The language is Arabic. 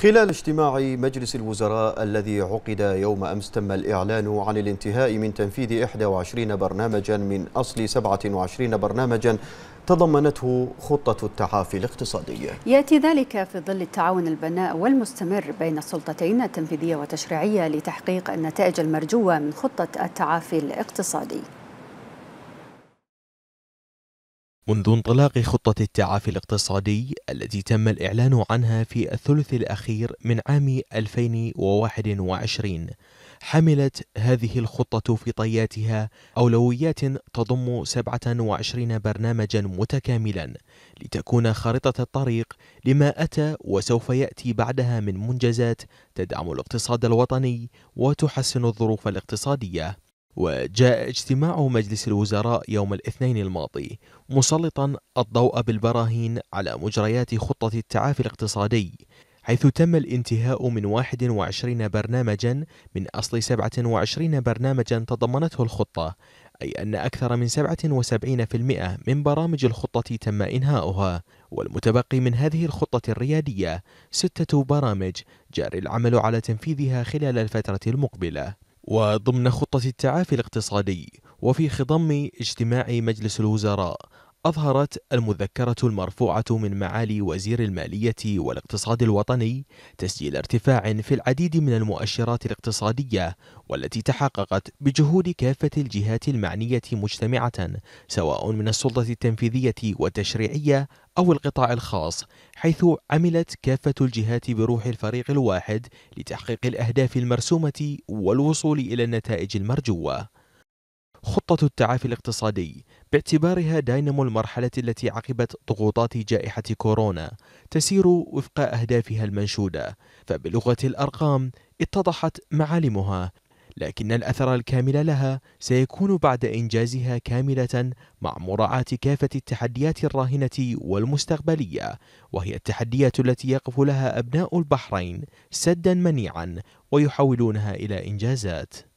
خلال اجتماع مجلس الوزراء الذي عقد يوم أمس تم الإعلان عن الانتهاء من تنفيذ 21 برنامجا من أصل 27 برنامجا تضمنته خطة التعافي الاقتصادي يأتي ذلك في ظل التعاون البناء والمستمر بين السلطتين التنفيذية وتشريعية لتحقيق النتائج المرجوة من خطة التعافي الاقتصادي منذ انطلاق خطة التعافي الاقتصادي التي تم الإعلان عنها في الثلث الأخير من عام 2021 حملت هذه الخطة في طياتها أولويات تضم 27 برنامجا متكاملا لتكون خارطة الطريق لما أتى وسوف يأتي بعدها من منجزات تدعم الاقتصاد الوطني وتحسن الظروف الاقتصادية وجاء اجتماع مجلس الوزراء يوم الاثنين الماضي مسلطا الضوء بالبراهين على مجريات خطة التعافي الاقتصادي حيث تم الانتهاء من 21 برنامجا من أصل 27 برنامجا تضمنته الخطة أي أن أكثر من 77% من برامج الخطة تم إنهاؤها والمتبقي من هذه الخطة الريادية ستة برامج جاري العمل على تنفيذها خلال الفترة المقبلة وضمن خطة التعافي الاقتصادي وفي خضم اجتماع مجلس الوزراء أظهرت المذكرة المرفوعة من معالي وزير المالية والاقتصاد الوطني تسجيل ارتفاع في العديد من المؤشرات الاقتصادية والتي تحققت بجهود كافة الجهات المعنية مجتمعة سواء من السلطة التنفيذية والتشريعية أو القطاع الخاص حيث عملت كافة الجهات بروح الفريق الواحد لتحقيق الأهداف المرسومة والوصول إلى النتائج المرجوة خطة التعافي الاقتصادي باعتبارها داينمو المرحلة التي عقبت ضغوطات جائحة كورونا تسير وفق أهدافها المنشودة فبلغة الأرقام اتضحت معالمها لكن الأثر الكامل لها سيكون بعد إنجازها كاملة مع مراعاة كافة التحديات الراهنة والمستقبلية وهي التحديات التي يقف لها أبناء البحرين سدا منيعا ويحولونها إلى إنجازات